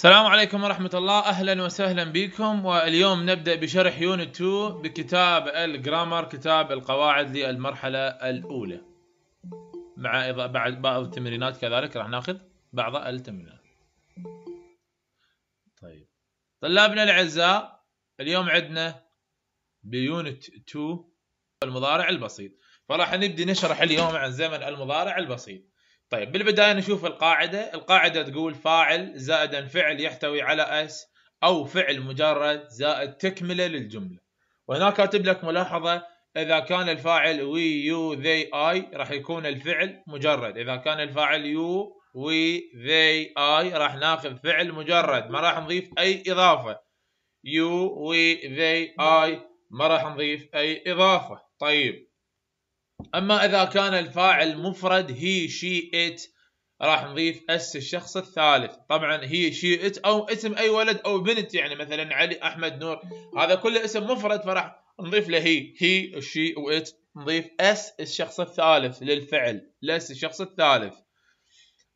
السلام عليكم ورحمة الله أهلا وسهلا بكم واليوم نبدأ بشرح يونت 2 بكتاب الجرامر كتاب القواعد للمرحلة الأولى مع بعد بعض التمرينات كذلك راح ناخذ بعض التمرينات طيب طلابنا الأعزاء اليوم عندنا بيونت 2 المضارع البسيط فراح نبدي نشرح اليوم عن زمن المضارع البسيط طيب بالبدايه نشوف القاعده، القاعده تقول فاعل زائد فعل يحتوي على اس او فعل مجرد زائد تكمله للجمله. وهنا كاتب لك ملاحظه اذا كان الفاعل وي يو ذي اي راح يكون الفعل مجرد، اذا كان الفاعل يو وي ذي اي راح ناخذ فعل مجرد ما راح نضيف اي اضافه. يو وي ذي اي ما راح نضيف اي اضافه. طيب اما اذا كان الفاعل مفرد هي شي ات راح نضيف اس الشخص الثالث طبعا هي شي ات او اسم اي ولد او بنت يعني مثلا علي احمد نور هذا كله اسم مفرد فراح نضيف له هي هي شي ات نضيف اس الشخص الثالث للفعل لس الشخص الثالث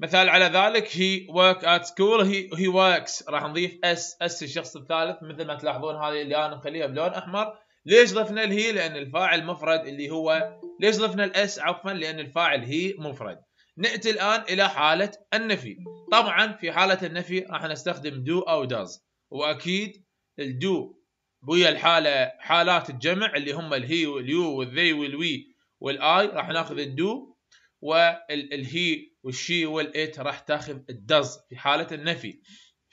مثال على ذلك هي work at school هي هي works راح نضيف اس اس الشخص الثالث مثل ما تلاحظون هذه اللي انا مخليها بلون احمر ليش ضفنا الهي لان الفاعل مفرد اللي هو ليش ضفنا الاس عفوا لان الفاعل هي مفرد ناتي الان الى حاله النفي طبعا في حاله النفي راح نستخدم دو او داز واكيد الدو ويا الحاله حالات الجمع اللي هم الهي واليو والذي والوي والاي راح ناخذ الدو والهي والشي والات راح تاخذ الدز في حاله النفي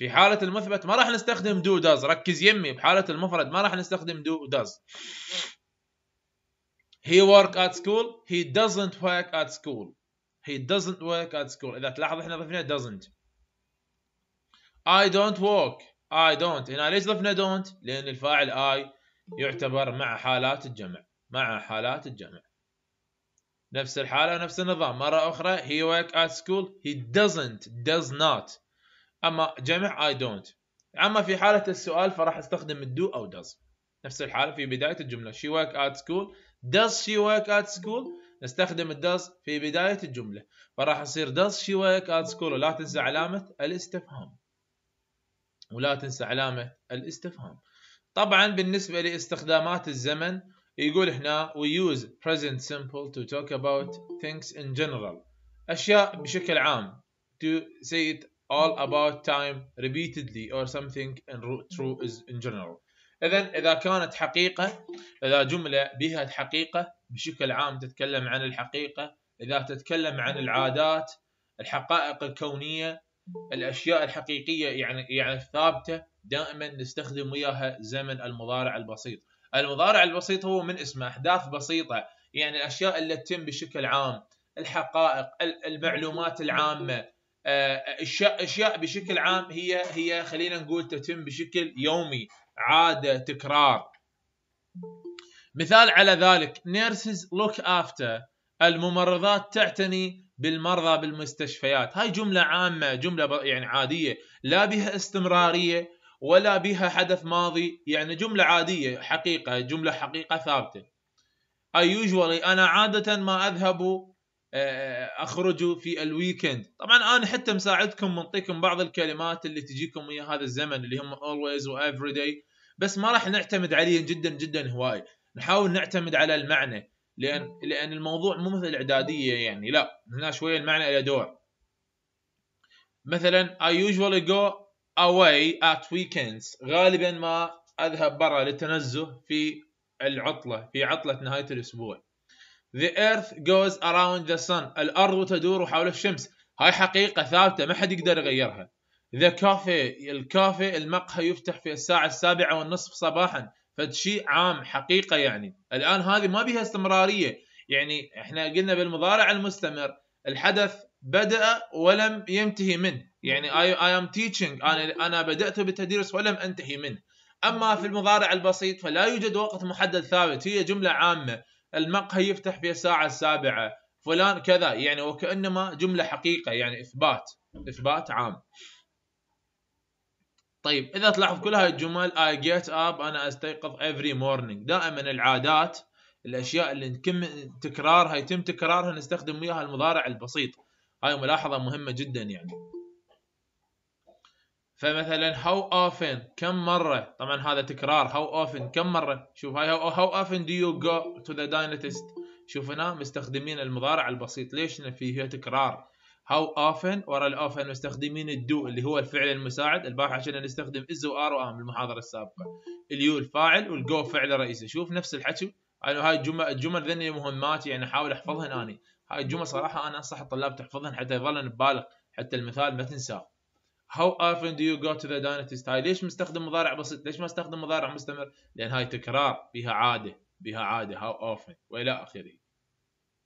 في حالة المثبت ما راح نستخدم دو داز ركز يمي بحالة المفرد ما راح نستخدم دو داز He work at school He doesn't work at school He doesn't work at school إذا تلاحظ احنا ضفنا doesn't I don't work I don't هنا ليش ضفنا don't لأن الفاعل I يعتبر مع حالات الجمع مع حالات الجمع نفس الحالة نفس النظام مرة أخرى He work at school He doesn't does not اما جمع اي دونت اما في حاله السؤال فراح استخدم الدو او داز نفس الحاله في بدايه الجمله she work at school does she work at school نستخدم الداز في بدايه الجمله فراح يصير does she work at school ولا تنسى علامه الاستفهام ولا تنسى علامه الاستفهام طبعا بالنسبه لاستخدامات الزمن يقول هنا we use present simple to talk about things in general أشياء بشكل عام to say it all about time repeatedly or something and true is in general إذا إذا كانت حقيقة إذا جملة بها الحقيقة بشكل عام تتكلم عن الحقيقة إذا تتكلم عن العادات الحقائق الكونية الأشياء الحقيقية يعني يعني الثابتة دائما نستخدم وياها زمن المضارع البسيط المضارع البسيط هو من اسمه أحداث بسيطة يعني الأشياء اللي تتم بشكل عام الحقائق المعلومات العامة آه، اشياء بشكل عام هي هي خلينا نقول تتم بشكل يومي عاده تكرار مثال على ذلك nurses look after الممرضات تعتني بالمرضى بالمستشفيات هاي جملة عامة جملة يعني عادية لا بها استمرارية ولا بها حدث ماضي يعني جملة عادية حقيقة جملة حقيقة ثابتة I usually أنا عادة ما أذهب آه، اخرجوا في الويكند طبعا انا حتى مساعدكم منطيكم بعض الكلمات اللي تجيكم ويا هذا الزمن اللي هم always و everyday بس ما راح نعتمد عليه جدا جدا هواي نحاول نعتمد على المعنى لان لان الموضوع مو مثل الاعداديه يعني لا هنا شويه المعنى له دور مثلا I usually go away at weekends غالبا ما اذهب برا للتنزه في العطله في عطله نهايه الاسبوع The earth goes around the sun الأرض تدور حول الشمس هاي حقيقة ثابتة ما حد يقدر يغيرها The cafe الكافي المقهى يفتح في الساعة السابعة والنصف صباحا فشيء عام حقيقة يعني الآن هذه ما بها استمرارية يعني احنا قلنا بالمضارع المستمر الحدث بدأ ولم ينتهي منه يعني I, I am teaching أنا, أنا بدأت بالتدريس ولم أنتهي منه أما في المضارع البسيط فلا يوجد وقت محدد ثابت هي جملة عامة المقهى يفتح في الساعة السابعة فلان كذا يعني وكأنما جملة حقيقة يعني إثبات إثبات عام طيب إذا تلاحظ كل هاي الجمل I get up أنا أستيقظ every morning دائما العادات الأشياء اللي نكم تكرارها يتم تكرارها نستخدم وياها المضارع البسيط هاي ملاحظة مهمة جدا يعني فمثلا how often كم مرة طبعا هذا تكرار how often كم مرة شوف هاي how, often do you go to the dentist شوف هنا مستخدمين المضارع البسيط ليش لان فيه تكرار how often ورا الاوفن مستخدمين الدو اللي هو الفعل المساعد البارحة كنا نستخدم از وار وام المحاضرة السابقة اليو الفاعل والجو فعل رئيسي شوف نفس الحكي يعني هاي الجمل الجمل ذني مهمات يعني احاول احفظهن اني هاي الجمل صراحة انا انصح الطلاب تحفظهن حتى يظلن ببالك حتى المثال ما تنساه How often do you go to the dynasty هاي ليش مستخدم مضارع بسيط ليش ما استخدم مضارع مستمر لأن هاي تكرار بها عادة بها عادة how often وإلى آخره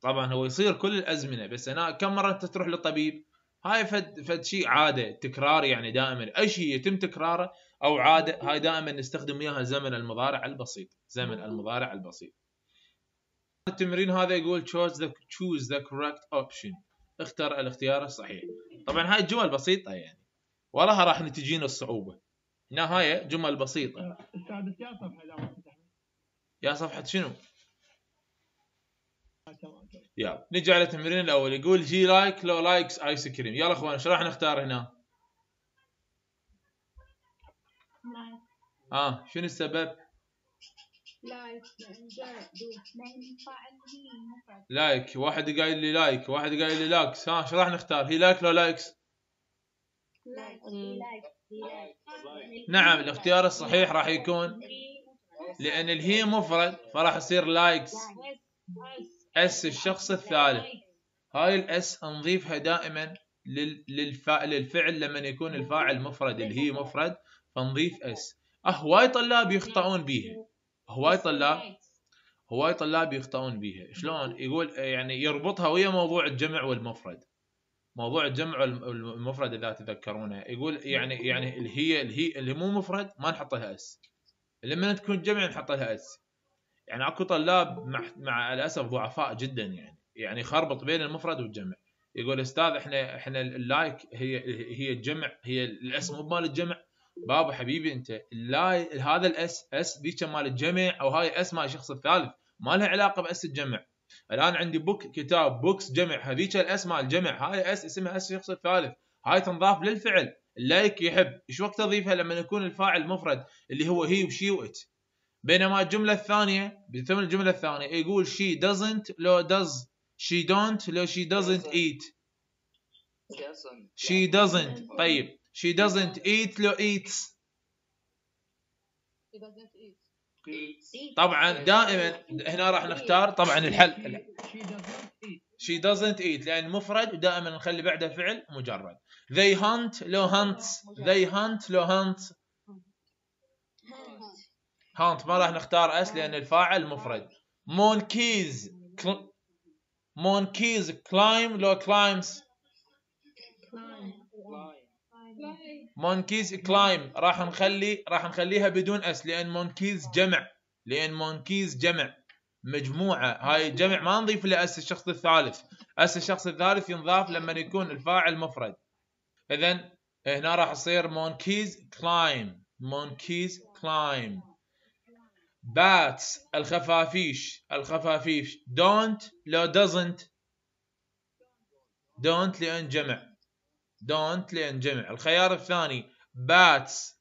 طبعا هو يصير كل الأزمنة بس أنا كم مرة أنت تروح للطبيب هاي فد فد شيء عادة تكرار يعني دائما أي شيء يتم تكراره أو عادة هاي دائما نستخدم إياها زمن المضارع البسيط زمن المضارع البسيط التمرين هذا يقول choose the choose the correct option اختر الاختيار الصحيح طبعا هاي الجمل بسيطة يعني وراها راح تجينا الصعوبه نهايه جمل بسيطه آه، يا صفحه يا صفحه شنو؟ آه، يلا نجي على التمرين الاول يقول هي لايك لو لايكس ايس كريم يلا اخوان ايش راح نختار هنا؟ لايك اه شنو السبب؟ لايك لايك واحد قايل لي لايك واحد قايل لي لاكس ها ايش راح نختار؟ هي لايك لو لايكس؟ Mm. نعم الاختيار الصحيح راح يكون لأن الهي مفرد فراح يصير لايكس اس الشخص الثالث هاي الاس نضيفها دائما للفعل للفعل لما يكون الفاعل مفرد الهي مفرد فنضيف اس هواي طلاب يخطئون بيها هواي طلاب هواي طلاب يخطئون بيها شلون يقول يعني يربطها ويا موضوع الجمع والمفرد موضوع الجمع المفرد اذا تذكرونه يقول يعني يعني اللي هي اللي هي اللي مو مفرد ما نحط لها اس لما تكون جمع نحط لها اس يعني اكو طلاب مع, مع الاسف ضعفاء جدا يعني يعني يخربط بين المفرد والجمع يقول استاذ احنا احنا اللايك هي هي الجمع هي الاس مو مال الجمع بابا حبيبي انت اللاي هذا الاس اس ذيك مال الجمع او هاي اس مال الشخص الثالث ما لها علاقه باس الجمع الان عندي بوك كتاب بوكس جمع هذيك الاس مال جمع هاي اس اسمها اس شخص الثالث هاي تنضاف للفعل اللايك يحب ايش وقت اضيفها لما يكون الفاعل مفرد اللي هو هي وشي وات بينما الجمله الثانيه بثم الجمله الثانيه يقول she doesn't لو does she don't لو she doesn't eat she doesn't طيب she doesn't eat لو eats she doesn't eat طبعا دائما هنا راح نختار طبعا الحل شي دازنت ايت لان مفرد ودائما نخلي بعده فعل مجرد they hunt لو hunts they hunt لو hunts hunt ما راح نختار اس لان الفاعل مفرد monkeys monkeys climb لو climbs مونكيز كلايم راح نخلي راح نخليها بدون اس لان مونكيز جمع لان مونكيز جمع مجموعه هاي الجمع ما نضيف له اس الشخص الثالث اس الشخص الثالث ينضاف لما يكون الفاعل مفرد اذا هنا راح يصير مونكيز كلايم مونكيز كلايم باتس الخفافيش الخفافيش دونت لو دزنت دونت لان جمع دونت جمع الخيار الثاني باتس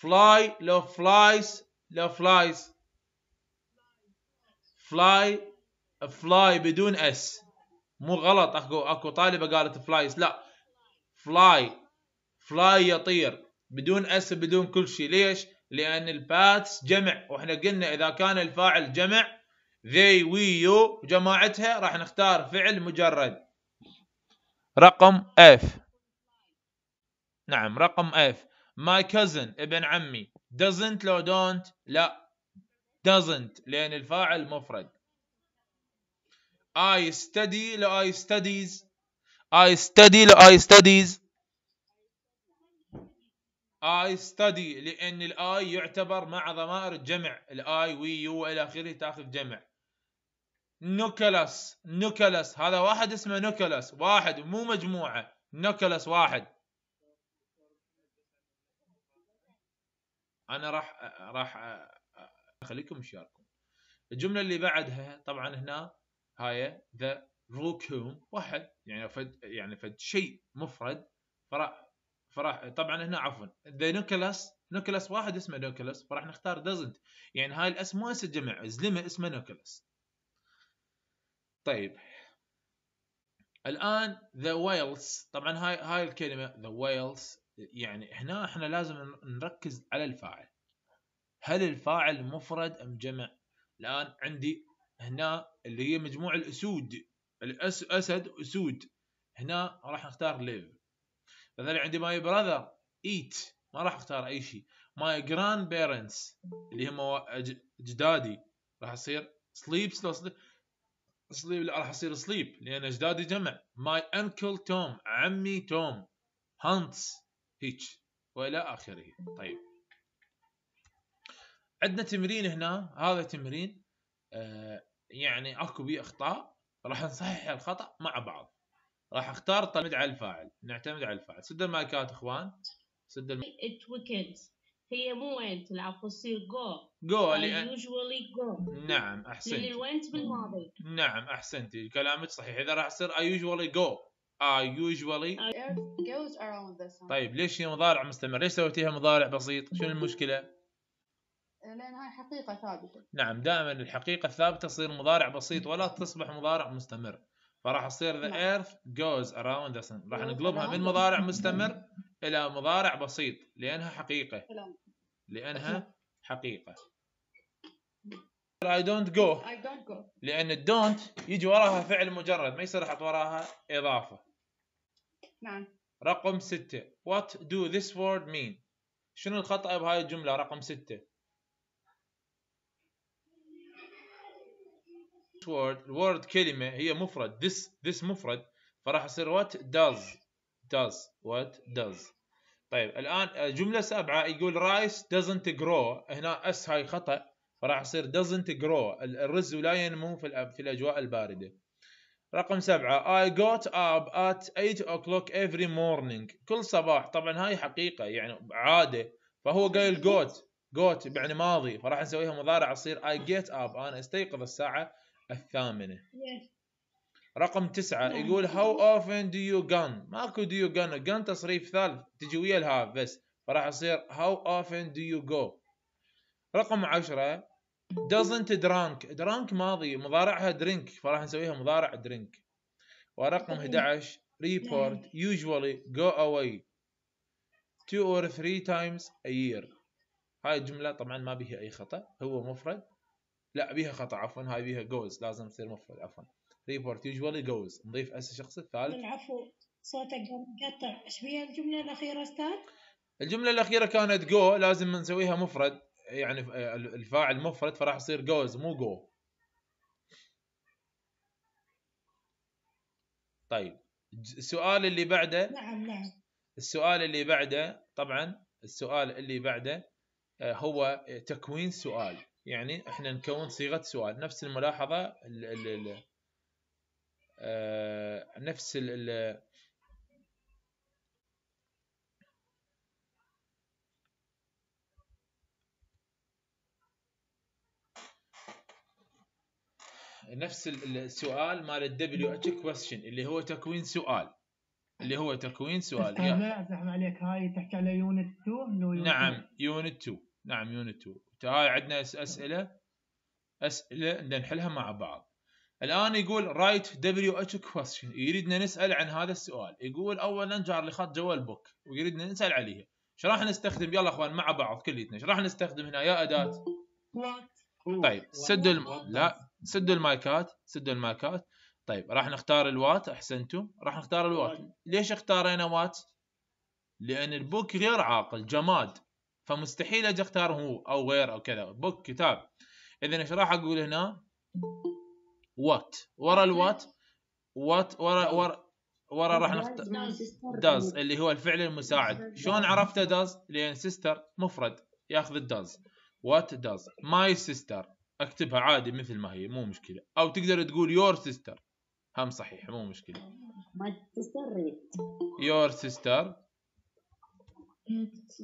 فلاي لو فلايز لو فلايز فلاي فلاي بدون اس مو غلط اكو اكو طالبه قالت فلايز لا فلاي فلاي يطير بدون اس بدون كل شيء ليش؟ لان الباتس جمع واحنا قلنا اذا كان الفاعل جمع they we you جماعتها راح نختار فعل مجرد رقم F نعم رقم F my cousin ابن عمي doesn't لو don't لا doesn't لأن الفاعل مفرد I study لو I studies I study لو I studies I study لأن الآي يعتبر مع ضمائر الجمع الآي وي يو إلى آخره تاخذ جمع نوكلاس نوكلاس هذا واحد اسمه نوكلاس واحد مو مجموعة نوكلاس واحد انا راح راح اخليكم تشاركون الجمله اللي بعدها طبعا هنا هاي ذا روكوم واحد يعني فد يعني فد شيء مفرد فراح فراح طبعا هنا عفوا ذا نوكلاس نوكلاس واحد اسمه نوكلاس فراح نختار دزنت يعني هاي الاسماء تجمع جمع زلمه اسمه نوكلاس طيب الان ذا ويلز طبعا هاي هاي الكلمه ذا ويلز يعني هنا احنا لازم نركز على الفاعل هل الفاعل مفرد ام جمع الان عندي هنا اللي هي مجموع الاسود الأس اسد اسود هنا راح نختار ليف مثلا عندي ماي براذر ايت ما راح اختار اي شيء ماي جراند بيرنتس اللي هم اجدادي راح يصير سليبس لو سليب سليب لا راح يصير سليب لان اجدادي جمع ماي انكل توم عمي توم هانتس هيك والى اخره طيب عندنا تمرين هنا هذا تمرين آه يعني اكو بيه اخطاء راح نصحح الخطا مع بعض راح اختار نعتمد على الفاعل نعتمد على الفاعل سد المايكات اخوان سد الم... it weekends هي مو went العفو تصير go go لأن... usually go نعم احسنتي اللي went بالماضي نعم احسنتي كلامك صحيح اذا راح تصير I usually go I آه، usually آه، goes around the sun طيب ليش هي مضارع مستمر ليش سويتيها مضارع بسيط شنو المشكلة لأنها حقيقة ثابتة نعم دائما الحقيقة الثابتة تصير مضارع بسيط ولا تصبح مضارع مستمر فراح تصير the نعم. earth goes around the sun راح نقلبها من مضارع مستمر إلى مضارع بسيط لأنها حقيقة لأنها حقيقة I don't go I don't go لأن don't يجي وراها فعل مجرد ما يصير أحط وراها إضافة نعم رقم ستة What do this word mean شنو الخطأ بهاي الجملة رقم ستة this word word كلمة هي مفرد this this مفرد فراح يصير what does does what does طيب الآن جملة سبعة يقول rice doesn't grow هنا اس هاي خطأ فراح يصير doesn't grow الرز لا ينمو في الأجواء الباردة رقم سبعة I got up at 8 o'clock every morning كل صباح طبعا هاي حقيقة يعني عادة فهو قايل got got يعني ماضي فراح نسويها مضارع تصير I get up أنا استيقظ الساعة الثامنة رقم تسعة نعم. يقول how often do you gun ماكو do you gun gun تصريف ثالث تجي ويا الهاف بس فراح يصير how often do you go رقم عشرة doesn't drunk drunk ماضي مضارعها drink فراح نسويها مضارع drink ورقم 11 report نعم. usually go away two or three times a year هاي الجملة طبعا ما بيها أي خطأ هو مفرد لا بيها خطأ عفوا هاي بيها goes لازم تصير مفرد عفوا report usually goes نضيف أس الشخص الثالث العفو صوتك مقطع ايش بيها الجملة الأخيرة أستاذ؟ الجملة الأخيرة كانت go لازم نسويها مفرد يعني آه، الفاعل مفرد فراح يصير جوز مو جو طيب السؤال اللي بعده نعم نعم السؤال اللي بعده طبعا السؤال اللي بعده آه، هو تكوين سؤال يعني احنا نكون صيغه سؤال نفس الملاحظه ال ال آه، نفس نفس السؤال مال الدبليو اتش كويشن اللي هو تكوين سؤال اللي هو تكوين سؤال يا زحم عليك هاي تحكي على يونت 2 نعم يونت 2 نعم يونت 2 هاي عندنا اسئله اسئله نحلها مع بعض الان يقول رايت دبليو اتش كويشن يريدنا نسال عن هذا السؤال يقول اولا جار لي خط جوال بوك ويريدنا نسال عليها ايش راح نستخدم يلا اخوان مع بعض كليتنا ايش راح نستخدم هنا يا اداه طيب سد الم... لا سدوا المايكات سدوا المايكات طيب راح نختار الوات احسنتم راح نختار الوات طيب. ليش اختارينا وات لان البوك غير عاقل جماد فمستحيل اجي اختار هو او غير او كذا بوك كتاب اذا ايش راح اقول هنا وات ورا الوات وات ورا ورا ورا راح نختار داز اللي هو الفعل المساعد شلون عرفته داز لان سيستر مفرد ياخذ الداز وات داز ماي سيستر اكتبها عادي مثل ما هي مو مشكله او تقدر تقول يور سيستر هم صحيح مو مشكله يور سيستر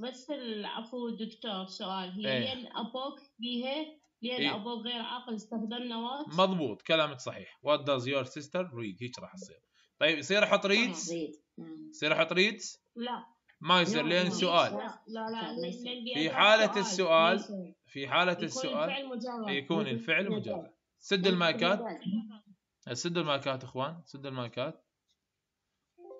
بس العفو دكتور سؤال هي ايه. لأن أبوك بيها لأن إيه؟ أبوك غير عاقل استخدم نواة مضبوط كلامك صحيح وات داز يور سيستر ريد هيك راح يصير طيب يصير احط ريدز؟ يصير احط ريدز؟ لا يصير لين سؤال في حالة السؤال في حالة السؤال يكون الفعل مجرد سد المايكات سد المايكات اخوان سد المايكات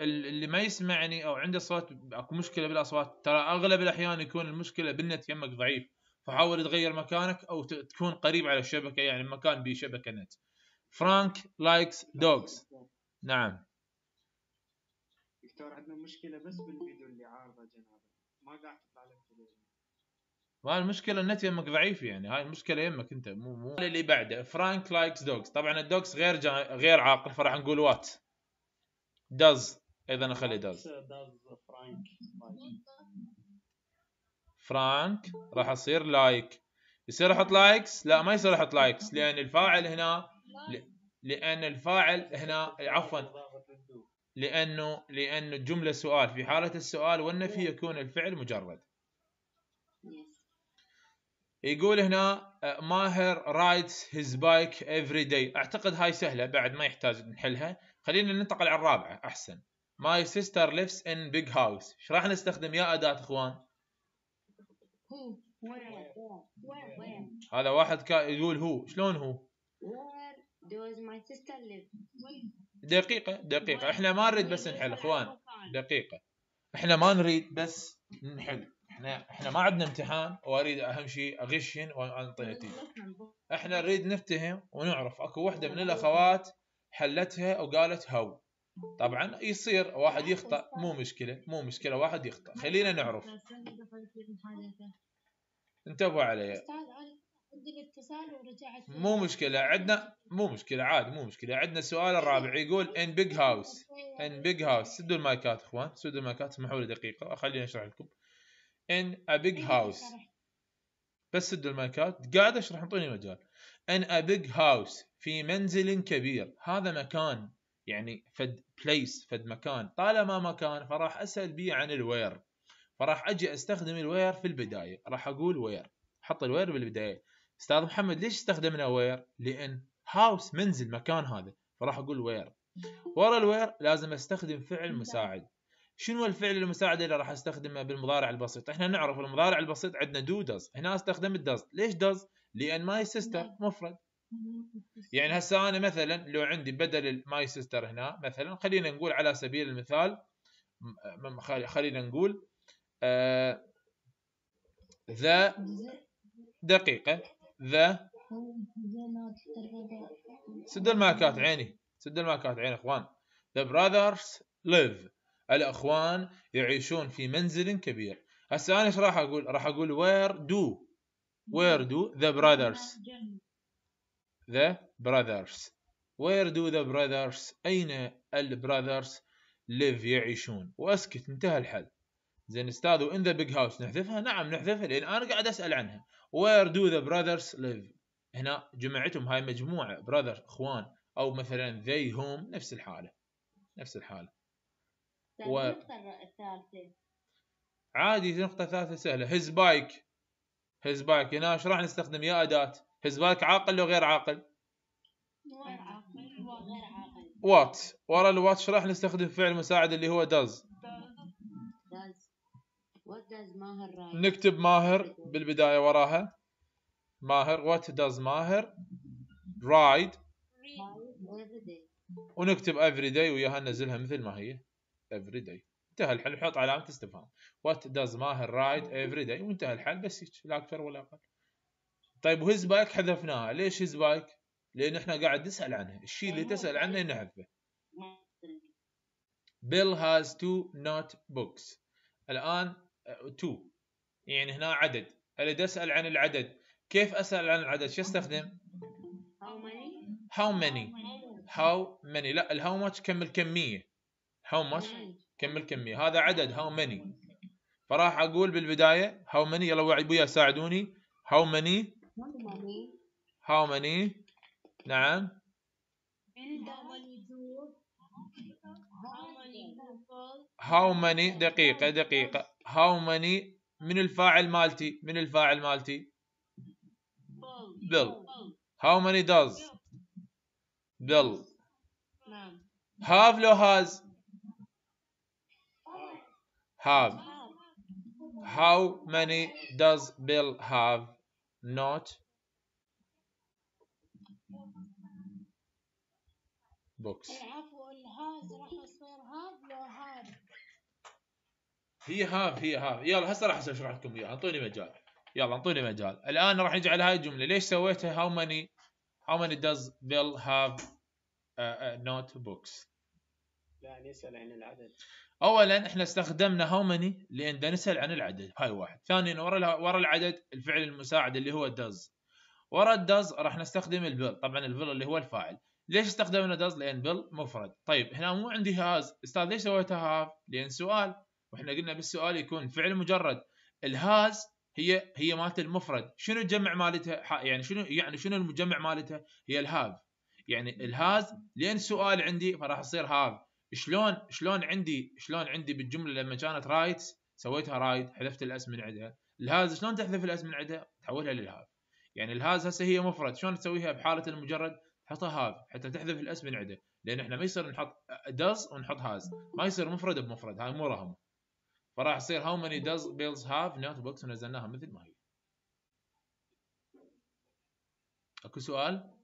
اللي ما يسمعني او عنده صوت اكو مشكله بالاصوات ترى اغلب الاحيان يكون المشكله بالنت يمك ضعيف فحاول تغير مكانك او تكون قريب على الشبكه يعني مكان بشبكه شبكه نت فرانك لايكس دوجز نعم دكتور عندنا مشكله بس بالفيديو اللي عارضه جنابه ما قاعد تطلع لك تلفزيون ما المشكله النت يمك ضعيف يعني هاي المشكله يمك انت مو مو اللي بعده فرانك لايكس دوجز طبعا الدوجز غير جا... غير عاقل فراح نقول وات داز اذا اخلي داز فرانك راح اصير لايك يصير احط لايكس لا ما يصير احط لايكس لان الفاعل هنا ل... لان الفاعل هنا عفوا لأنه لأن الجملة سؤال في حالة السؤال والنفي يكون الفعل مجرد يقول هنا آه، ماهر رايدز هيز بايك افري داي اعتقد هاي سهله بعد ما يحتاج نحلها خلينا ننتقل على الرابعه احسن ماي سيستر ليفز ان بيج هاوس ايش راح نستخدم يا اداه اخوان هذا واحد كا يقول هو شلون هو Where does my sister live? دقيقة دقيقة احنا ما نريد بس نحل اخوان دقيقة احنا ما نريد بس نحل احنا احنا ما عندنا امتحان واريد اهم شيء اغشن وانطي نتيجة احنا نريد نفتهم ونعرف اكو وحدة من الاخوات حلتها وقالت هو طبعا يصير واحد يخطأ مو مشكلة مو مشكلة واحد يخطأ خلينا نعرف انتبهوا علي ورجعت مو مشكلة عندنا مو مشكلة عادي مو مشكلة عندنا السؤال إيه، الرابع يقول ان بيج هاوس ان بيج هاوس سدوا المايكات اخوان سدوا المايكات اسمحوا لي دقيقة خليني اشرح لكم ان ا بيج هاوس بس سدوا المايكات قاعد اشرح انطوني مجال ان ا بيج هاوس في منزل كبير هذا مكان يعني فد بليس فد مكان طالما مكان فراح اسال بيه عن الوير فراح اجي استخدم الوير في البداية راح اقول وير حط الوير بالبداية استاذ محمد ليش استخدمنا وير لان هاوس منزل مكان هذا فراح اقول وير ورا الوير لازم استخدم فعل نعم. مساعد شنو الفعل المساعد اللي راح استخدمه بالمضارع البسيط احنا نعرف المضارع البسيط عندنا دو داز هنا استخدمت داز ليش داز لان ماي نعم. سيستر مفرد نعم. يعني هسه انا مثلا لو عندي بدل ماي سيستر هنا مثلا خلينا نقول على سبيل المثال خلينا نقول ذا آه دقيقه ذا سد الماكات عيني سد الماكات عيني اخوان The brothers live الاخوان يعيشون في منزل كبير هسه انا ايش راح اقول راح اقول where do where do the brothers the brothers where do the brothers اين البراذرز live يعيشون واسكت انتهى الحل زين استاذ وان ذا بيج هاوس نحذفها نعم نحذفها لان انا قاعد اسال عنها Where do the brothers live هنا جمعتهم هاي مجموعة براذر اخوان او مثلا they هم نفس الحالة نفس الحالة طيب، و... الثالثة عادي النقطة الثالثة سهلة هيز بايك هيز بايك هنا ايش راح نستخدم يا أداة هيز بايك عاقل لو غير عاقل عاقل وغير عاقل وات ورا الوات راح نستخدم فعل مساعد اللي هو does نكتب ماهر بالبداية وراها ماهر What does ماهر ride ونكتب every day وياها ننزلها مثل ما هي every day انتهى الحل حط علامة استفهام What does ماهر ride every day وانتهى الحل بس هيك لا أكثر ولا أقل طيب وهز بايك حذفناها ليش هز بايك؟ لأن احنا قاعد نسأل عنها الشيء اللي تسأل عنه نحذفه Bill has two notebooks الآن 2 آه، يعني هنا عدد اريد اسال عن العدد كيف اسال عن العدد شو استخدم how many how many how many لا الهاو ماتش كم الكميه how much كم الكميه هذا عدد how many فراح اقول بالبدايه how many يلا ويا ساعدوني how many how many نعم how many دقيقه دقيقه how many من الفاعل مالتي من الفاعل مالتي bill how many does bill have لو has have how many does bill have not books هي هي فيها يلا هسه راح اشرح لكم اياها اعطوني مجال يلا اعطوني مجال الان راح نجي على هاي الجمله ليش سويتها هاو ماني هاو ماني does Bill have نوت uh, بوكس uh, لا نسال عن العدد اولا احنا استخدمنا هاو ماني لان نسال عن العدد هاي واحد ثانيا ورا ورا العدد الفعل المساعد اللي هو does ورا does راح نستخدم البيل طبعا البيل اللي هو الفاعل ليش استخدمنا does لان بيل مفرد طيب هنا مو عندي هاز استاذ ليش سويتها هاف لان سؤال واحنا قلنا بالسؤال يكون فعل مجرد الهاز هي هي مالت المفرد شنو الجمع مالتها يعني شنو يعني شنو المجمع مالتها هي الهاف يعني الهاز لين سؤال عندي فراح يصير هاف شلون شلون عندي شلون عندي بالجمله لما كانت رايت سويتها رايت حذفت الاس من عندها الهاز شلون تحذف الاس من عندها تحولها للهاف يعني الهاز هسه هي مفرد شلون تسويها بحاله المجرد تحطها هاف حتى تحذف الاس من عندها لان احنا ما يصير نحط داز ونحط هاز ما يصير مفرد بمفرد هاي مو رهمه فراح يصير how many داز بيلز have نوت بوكس ونزلناها مثل ما هي اكو سؤال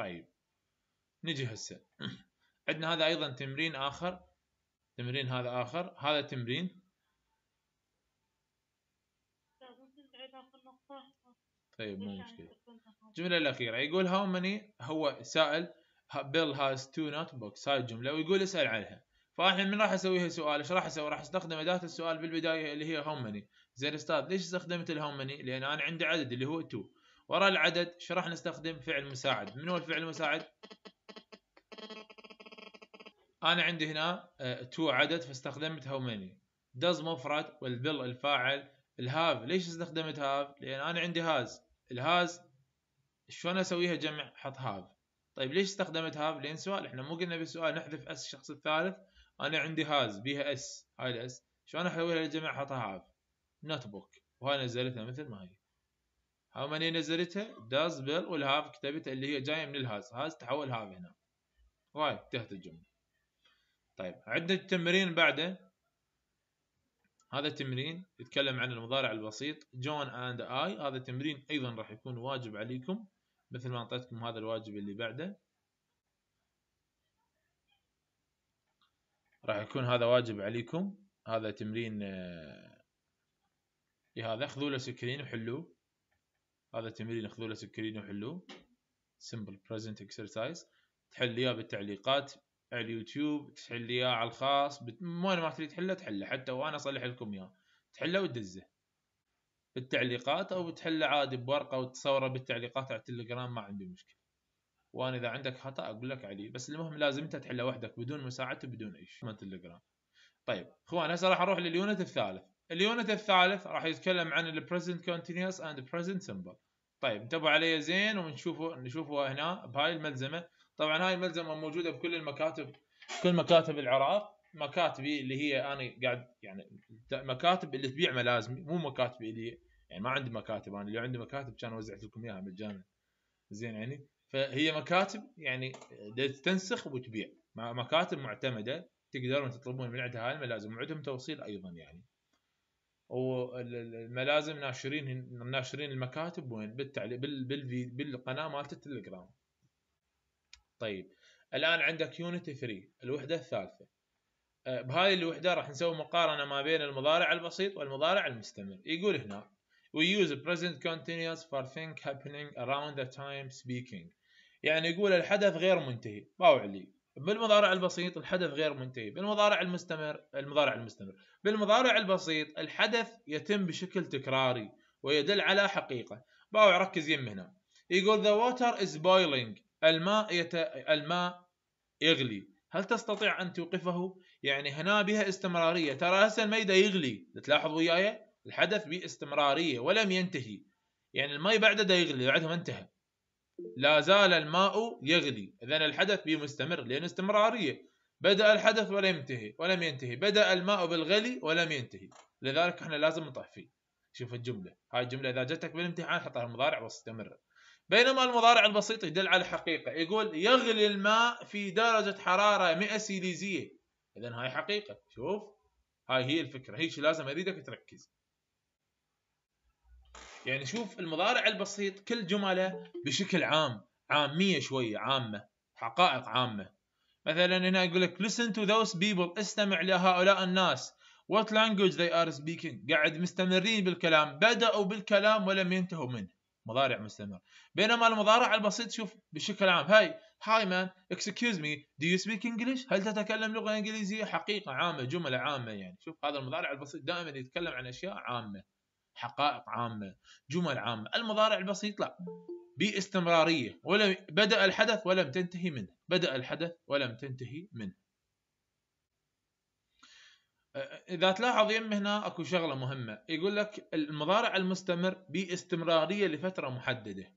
طيب نجي هسه عندنا هذا ايضا تمرين اخر تمرين هذا اخر هذا تمرين طيب مو مشكله الجمله الاخيره يقول هاو ماني هو سائل بيل هاز تو نوت بوكس هاي الجمله ويقول اسال عنها فاحنا من راح اسويها سؤال ايش راح اسوي راح استخدم اداه السؤال بالبدايه اللي هي هاو ماني زين استاذ ليش استخدمت الهاو ماني لان انا عندي عدد اللي هو تو ورا العدد ايش راح نستخدم فعل مساعد من هو الفعل المساعد انا عندي هنا تو آه، uh, عدد فاستخدمت هاو ماني داز مفرد والبل الفاعل الهاف ليش استخدمت هاف لان انا عندي هاز الهاز شلون اسويها جمع حط هاف طيب ليش استخدمت هاف سؤال احنا مو قلنا بالسؤال نحذف اس الشخص الثالث انا عندي هاز بيها اس هاي الاس شلون احولها للجمع احطها هاف نوت بوك وهاي نزلتها مثل ما هي هاو ماني نزلتها داز بيل والهاف كتبتها اللي هي جايه من الهاز هاز تحول هاف هنا واي انتهت الجمله طيب عندنا التمرين بعده هذا التمرين يتكلم عن المضارع البسيط جون اند اي هذا التمرين ايضا راح يكون واجب عليكم مثل ما أعطيتكم هذا الواجب اللي بعده راح يكون هذا واجب عليكم هذا تمرين لهذا آه، إيه خذوا له سكرين وحلوه هذا تمرين خذوا له سكرين وحلوه simple present exercise تحل اياه بالتعليقات على اليوتيوب تحل اياه على الخاص بت... ما انا ما تريد تحله تحله حتى وانا اصلح لكم اياه تحله وتدزه بالتعليقات او بتحله عادي بورقه وتصوره بالتعليقات على التليجرام ما عندي مشكله وانا اذا عندك خطا اقول لك عليه بس المهم لازم انت تحله وحدك بدون مساعدة بدون اي شيء من تليجرام طيب اخوان هسه راح اروح لليونت الثالث اليونت الثالث راح يتكلم عن البريزنت كونتينوس اند بريزنت سمبل طيب انتبهوا علي زين ونشوفه نشوفه هنا بهاي الملزمه طبعا هاي الملزمه موجوده بكل المكاتب كل مكاتب العراق مكاتبي اللي هي انا قاعد يعني مكاتب اللي تبيع ملازمي مو مكاتبي اللي يعني ما عندي مكاتب انا اللي عندي مكاتب كان وزعت لكم اياها مجانا زين يعني فهي مكاتب يعني تنسخ وتبيع مكاتب معتمده تقدرون تطلبون من عندها الملازم وعندهم توصيل ايضا يعني والملازم ناشرين ناشرين المكاتب وين بالتعليق بالقناه مالت التليجرام طيب الان عندك يونت 3 الوحده الثالثه آه، بهذه الوحده راح نسوي مقارنه ما بين المضارع البسيط والمضارع المستمر يقول هنا We use present continuous for thing happening around the time speaking يعني يقول الحدث غير منتهي باو علي بالمضارع البسيط الحدث غير منتهي بالمضارع المستمر المضارع المستمر بالمضارع البسيط الحدث يتم بشكل تكراري ويدل على حقيقة باو ركز يم هنا يقول the water is boiling الماء يت... الماء يغلي هل تستطيع أن توقفه؟ يعني هنا بها استمرارية ترى هسه الميدة يغلي تلاحظ وياي الحدث باستمرارية ولم ينتهي يعني الماء بعده دا يغلي ما انتهى لا زال الماء يغلي إذا الحدث به مستمر لأن استمرارية بدأ الحدث ولم ينتهي ولم ينتهي بدأ الماء بالغلي ولم ينتهي لذلك احنا لازم نطفي شوف الجملة هاي الجملة إذا جتك بالامتحان حطها المضارع واستمر بينما المضارع البسيط يدل على حقيقة يقول يغلي الماء في درجة حرارة 100 سيليزية إذا هاي حقيقة شوف هاي هي الفكرة هي شي لازم أريدك تركز يعني شوف المضارع البسيط كل جمله بشكل عام عاميه شويه عامه حقائق عامه مثلا هنا يقول لك listen to those people استمع لهؤلاء الناس what language they are speaking قاعد مستمرين بالكلام بدأوا بالكلام ولم ينتهوا منه مضارع مستمر بينما المضارع البسيط شوف بشكل عام هاي هاي مان اكسكيوز مي دو يو سبيك انجلش هل تتكلم لغه انجليزيه حقيقه عامه جمله عامه يعني شوف هذا المضارع البسيط دائما يتكلم عن اشياء عامه حقائق عامة جمل عامة المضارع البسيط لا باستمرارية ولم بدأ الحدث ولم تنتهي منه بدأ الحدث ولم تنتهي منه أه، إذا تلاحظ يم هنا أكو شغلة مهمة يقول لك المضارع المستمر باستمرارية لفترة محددة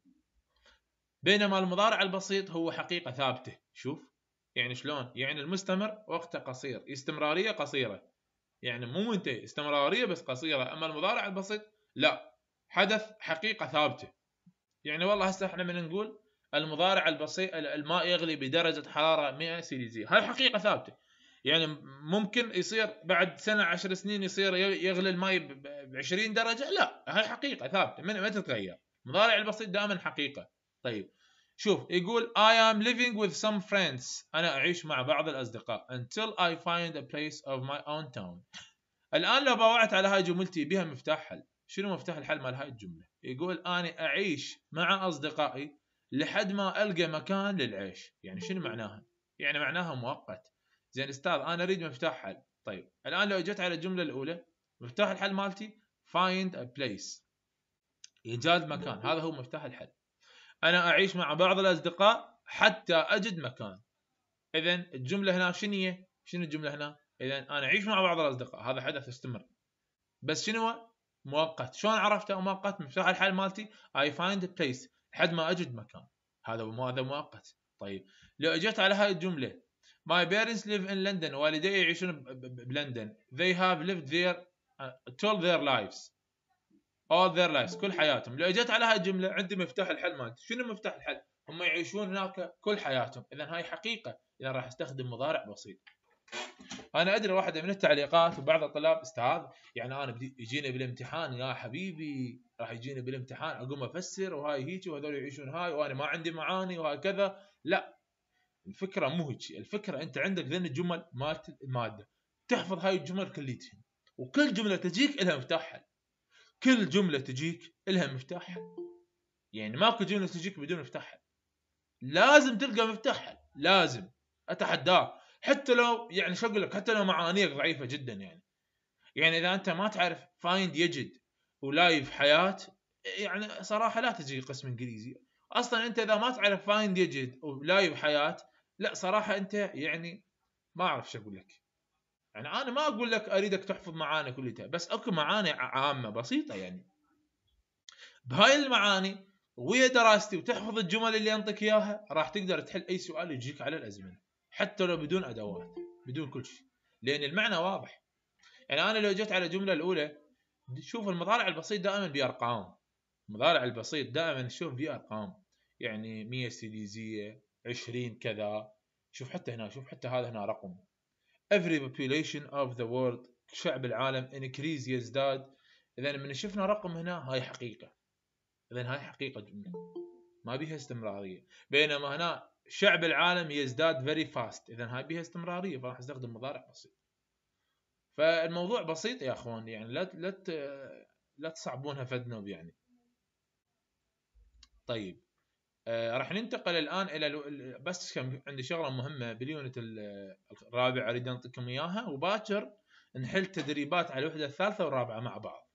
بينما المضارع البسيط هو حقيقة ثابتة شوف يعني شلون يعني المستمر وقته قصير استمرارية قصيرة يعني مو منتهي استمرارية بس قصيرة أما المضارع البسيط لا حدث حقيقه ثابته يعني والله هسه احنا من نقول المضارع البسيط الماء يغلي بدرجه حراره 100 سيليزية هاي حقيقه ثابته يعني ممكن يصير بعد سنه عشر سنين يصير يغلي الماء ب 20 درجه لا هاي حقيقه ثابته ما تتغير المضارع البسيط دائما حقيقه طيب شوف يقول I am living with some friends أنا أعيش مع بعض الأصدقاء until I find a place of my own town الآن لو باوعت على هاي جملتي بها مفتاح حل شنو مفتاح الحل مال هاي الجمله؟ يقول انا اعيش مع اصدقائي لحد ما القى مكان للعيش، يعني شنو معناها؟ يعني معناها مؤقت. زين استاذ انا اريد مفتاح حل، طيب الان لو جيت على الجمله الاولى مفتاح الحل مالتي find a place ايجاد مكان هذا هو مفتاح الحل. انا اعيش مع بعض الاصدقاء حتى اجد مكان. اذا الجمله هنا شنو هي؟ شنو الجمله هنا؟ اذا انا اعيش مع بعض الاصدقاء هذا حدث استمر. بس شنو مؤقت شلون عرفته مؤقت مفتاح الحل مالتي اي فايند بليس لحد ما اجد مكان هذا هذا مؤقت طيب لو اجت على هاي الجمله My parents live in لندن والدي يعيشون بلندن They have lived there all uh, their lives all their lives كل حياتهم لو اجت على هاي الجمله عندي مفتاح الحل مالتي شنو مفتاح الحل هم يعيشون هناك كل حياتهم اذا هاي حقيقه اذا راح استخدم مضارع بسيط انا ادري واحده من التعليقات وبعض الطلاب استاذ يعني انا بدي بالامتحان يا حبيبي راح يجيني بالامتحان اقوم افسر وهاي هيجي وهذول يعيشون هاي وانا ما عندي معاني وهاي كذا لا الفكره مو هيجي الفكره انت عندك ذن الجمل مالت الماده تحفظ هاي الجمل كليتها وكل جمله تجيك لها مفتاح كل جمله تجيك لها مفتاح يعني ماكو جمله تجيك بدون مفتاح لازم تلقى مفتاح لازم اتحداك حتى لو يعني شو اقول لك حتى لو معانيك ضعيفه جدا يعني يعني اذا انت ما تعرف فايند يجد ولايف حياه يعني صراحه لا تجي قسم انجليزي اصلا انت اذا ما تعرف فايند يجد ولايف حياه لا صراحه انت يعني ما اعرف شو اقول لك يعني انا ما اقول لك اريدك تحفظ معاني كلها بس اكو معاني عامه بسيطه يعني بهاي المعاني ويا دراستي وتحفظ الجمل اللي انطيك اياها راح تقدر تحل اي سؤال يجيك على الازمنه حتى لو بدون ادوات بدون كل شيء لان المعنى واضح يعني انا لو جيت على الجمله الاولى شوف المضارع البسيط دائما بارقام المضارع البسيط دائما شوف بارقام ارقام يعني 100 سيليزيه 20 كذا شوف حتى هنا شوف حتى هذا هنا رقم every population of the world شعب العالم increase يزداد اذا من شفنا رقم هنا هاي حقيقه اذا هاي حقيقه جمله ما بيها استمراريه بينما هنا شعب العالم يزداد فيري فاست اذا هاي بيها استمراريه فراح استخدم مضارع بسيط فالموضوع بسيط يا اخوان يعني لا لا لا تصعبونها فدنوب يعني طيب آه راح ننتقل الان الى الو... بس كم عندي شغله مهمه باليونت الرابع اريد انطيكم اياها وباكر نحل تدريبات على الوحده الثالثه والرابعه مع بعض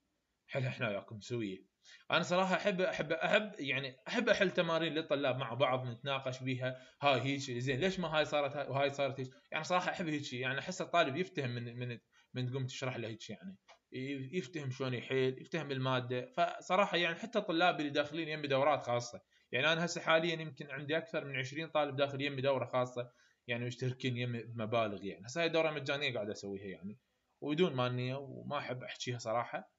حل احنا وياكم سويه انا صراحه احب احب احب يعني احب احل تمارين للطلاب مع بعض نتناقش بيها هاي هيك زين ليش ما هاي صارت هاي وهاي صارت هيك يعني صراحه احب هيك يعني احس الطالب يفتهم من من من تقوم تشرح له هيك يعني يفتهم شلون يحل يفتهم الماده فصراحه يعني حتى الطلاب اللي داخلين يمي دورات خاصه يعني انا هسه حاليا يمكن عندي اكثر من 20 طالب داخل يمي دوره خاصه يعني مشتركين يمي بمبالغ يعني هسه هاي دوره مجانيه قاعد اسويها يعني وبدون مانيه وما احب احكيها صراحه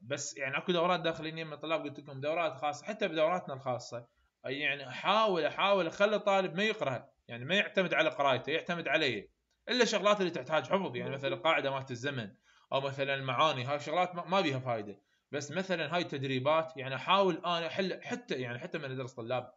بس يعني اكو دورات داخليه من الطلاب قلت لكم دورات خاصه حتى بدوراتنا الخاصه يعني احاول احاول اخلي الطالب ما يقرا يعني ما يعتمد على قرايته يعتمد علي الا الشغلات اللي تحتاج حفظ يعني مثلا القاعده مالت الزمن او مثلا المعاني هاي الشغلات ما بيها فائده بس مثلا هاي التدريبات يعني احاول انا احل حتى يعني حتى من ادرس طلاب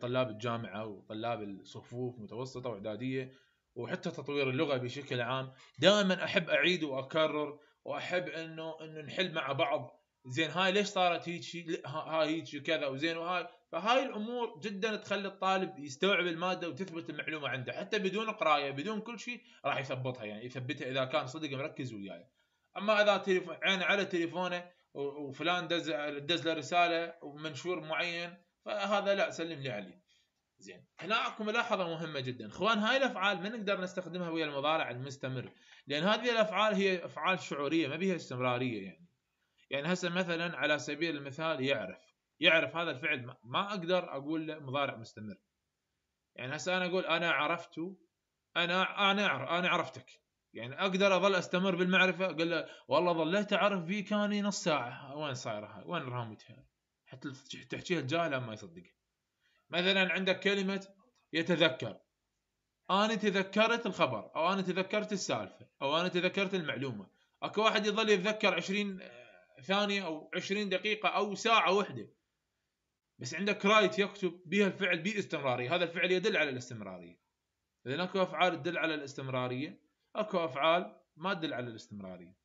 طلاب الجامعه وطلاب الصفوف متوسطه واعداديه وحتى تطوير اللغه بشكل عام دائما احب اعيد واكرر واحب انه انه نحل مع بعض زين هاي ليش صارت هيك هاي هيك كذا وزين وهاي فهاي الامور جدا تخلي الطالب يستوعب الماده وتثبت المعلومه عنده حتى بدون قرايه بدون كل شيء راح يثبطها يعني يثبتها اذا كان صدق مركز وياي اما اذا تليفون عينه على تليفونه وفلان دز دز له رساله ومنشور معين فهذا لا سلم لي عليه زين هنا اكو ملاحظه مهمه جدا اخوان هاي الافعال ما نقدر نستخدمها ويا المضارع المستمر لان هذه الافعال هي افعال شعوريه ما بيها استمراريه يعني يعني هسه مثلا على سبيل المثال يعرف يعرف هذا الفعل ما اقدر اقول له مضارع مستمر يعني هسه انا اقول انا عرفت انا انا انا عرفتك يعني اقدر اظل استمر بالمعرفه اقول له والله ظليت اعرف فيك اني نص ساعه وين صايره هاي وين رامتها حتى تحكيها الجاهل ما يصدقها مثلا عندك كلمة يتذكر أنا تذكرت الخبر أو أنا تذكرت السالفة أو أنا تذكرت المعلومة أكو واحد يظل يتذكر 20 آه، ثانية أو 20 دقيقة أو ساعة واحدة بس عندك رايت يكتب بها الفعل باستمرارية هذا الفعل يدل على الاستمرارية إذا أكو أفعال تدل على الاستمرارية أكو أفعال ما تدل على الاستمرارية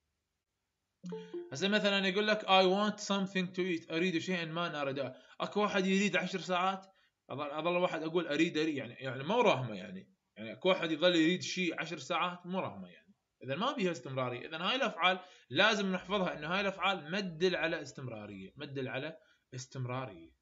هسه مثلا يقول لك I want something to eat أريد شيئا ما أنا أريده أكو واحد يريد عشر ساعات اظل اظل واحد اقول اريد اريد يعني يعني ما راهمه يعني يعني كل واحد يظل يريد شيء عشر ساعات مو راهمه يعني اذا ما بيها استمراريه اذا هاي الافعال لازم نحفظها انه هاي الافعال مدل على استمراريه مدل على استمراريه